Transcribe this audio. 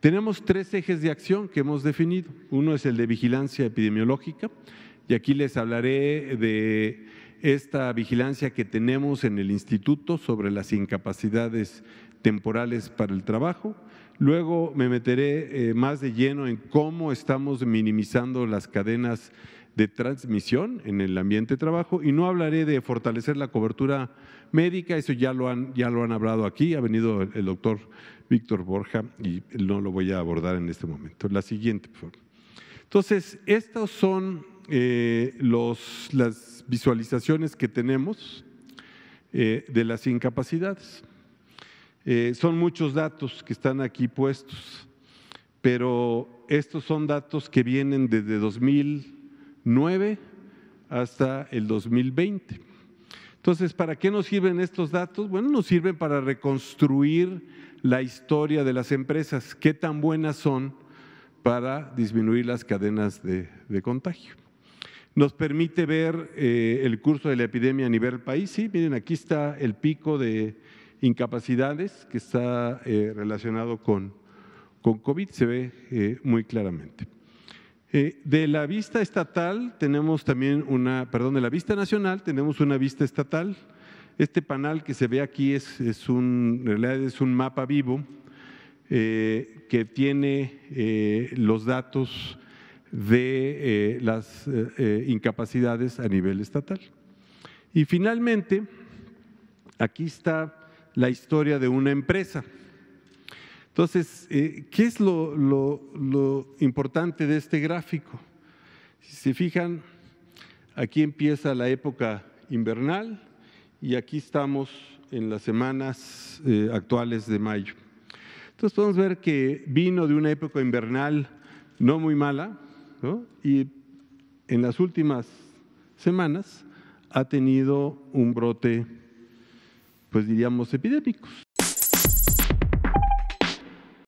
Tenemos tres ejes de acción que hemos definido. Uno es el de vigilancia epidemiológica, y aquí les hablaré de esta vigilancia que tenemos en el instituto sobre las incapacidades temporales para el trabajo. Luego me meteré eh, más de lleno en cómo estamos minimizando las cadenas de transmisión en el ambiente de trabajo y no hablaré de fortalecer la cobertura médica, eso ya lo han, ya lo han hablado aquí, ha venido el, doctor Víctor Borja y no lo voy a abordar en este momento. La siguiente, Entonces, estas son eh, los, las visualizaciones que tenemos eh, de las incapacidades. Eh, son muchos datos que están aquí puestos, pero estos son datos que vienen desde 2000 hasta el 2020. Entonces, ¿para qué nos sirven estos datos? Bueno, nos sirven para reconstruir la historia de las empresas, qué tan buenas son para disminuir las cadenas de, contagio. Nos permite ver eh, el curso de la epidemia a nivel país. Sí, miren, aquí está el pico de incapacidades que está eh, relacionado con, COVID, se ve eh, muy claramente. Eh, de la vista estatal tenemos también una, perdón, de la vista nacional tenemos una vista estatal. Este panel que se ve aquí es, un, en realidad es un mapa vivo eh, que tiene eh, los datos de las incapacidades a nivel estatal. Y finalmente, aquí está la historia de una empresa. Entonces, eh, ¿qué es lo, importante de este gráfico? Si se fijan, aquí empieza la época invernal y aquí estamos en las semanas eh, actuales de mayo. Entonces podemos ver que vino de una época invernal no muy mala y en las últimas semanas ha tenido un brote, pues diríamos, epidémicos,